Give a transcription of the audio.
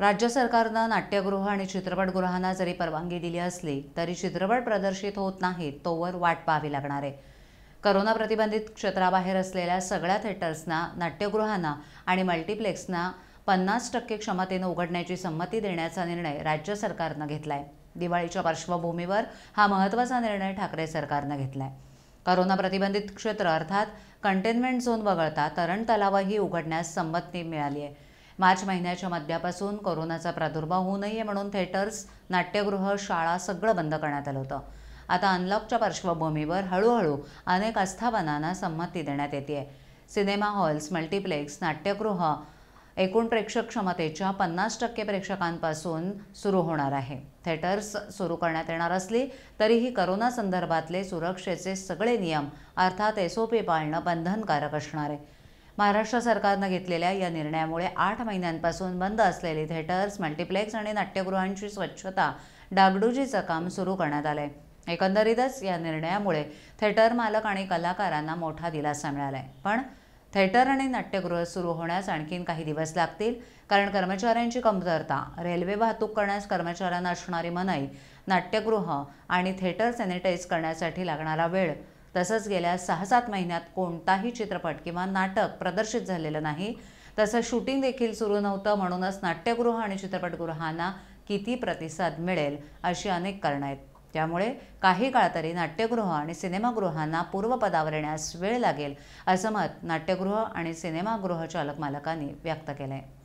राज्य सरकारनं नाट्यगृह आणि चित्रपटगृहांना जरी परवानगी दिली असली तरी चित्रपट प्रदर्शित होत नाहीत तोवर वाट पाहावी लागणार आहे करोना प्रतिबंधित क्षेत्राबाहेर असलेल्या सगळ्या थिएटर्सना नाट्यगृहांना आणि मल्टीप्लेक्सना पन्नास टक्के क्षमतेनं उघडण्याची संमती देण्याचा निर्णय राज्य सरकारनं घेतला आहे दिवाळीच्या पार्श्वभूमीवर हा महत्त्वाचा निर्णय ठाकरे सरकारनं घेतला आहे करोना प्रतिबंधित क्षेत्र अर्थात कंटेनमेंट झोन वगळता तरण तलावही उघडण्यास संमती मिळाली आहे मार्च महिन्याच्या मध्यापासून कोरोनाचा प्रादुर्भाव होऊ नये म्हणून थिएटर्स नाट्यगृह शाळा सगळं बंद करण्यात आलं होतं आता अनलॉकच्या पार्श्वभूमीवर हळूहळू अनेक आस्थापनांना संमती देण्यात येते सिनेमा हॉल्स मल्टिप्लेक्स नाट्यगृह एकूण प्रेक्षक क्षमतेच्या पन्नास टक्के प्रेक्षकांपासून सुरू होणार आहे थिएटर्स सुरू करण्यात येणार असली तरीही करोना संदर्भातले सुरक्षेचे सगळे नियम अर्थात एसओपी ओ पाळणं बंधनकारक असणार आहे महाराष्ट्र सरकारनं घेतलेल्या या निर्णयामुळे आठ महिन्यांपासून बंद असलेले थिएटर्स मल्टिप्लेक्स आणि नाट्यगृहांची स्वच्छता डागडुजीचं काम सुरू करण्यात आलं आहे एकंदरीतच या निर्णयामुळे थिएटर मालक आणि कलाकारांना मोठा दिलासा मिळाला आहे पण थिएटर आणि नाट्यगृह सुरू होण्यास आणखीन काही दिवस लागतील कारण कर्मचाऱ्यांची कमतरता रेल्वे वाहतूक करण्यास कर्मचाऱ्यांना असणारी मनाई नाट्यगृह आणि थिएटर सॅनिटाईज करण्यासाठी लागणारा वेळ तसंच गेल्या सहा सात महिन्यात कोणताही चित्रपट किंवा नाटक प्रदर्शित झालेलं नाही तसं शूटिंग देखील सुरू नव्हतं म्हणूनच नाट्यगृह आणि चित्रपटगृहांना किती प्रतिसाद मिळेल अशी अनेक कारणं आहेत त्यामुळे काही काळ तरी नाट्यगृह आणि सिनेमागृहांना पूर्वपदावर येण्यास वेळ लागेल असं मत नाट्यगृह आणि सिनेमागृह चालक मालकांनी व्यक्त केलं आहे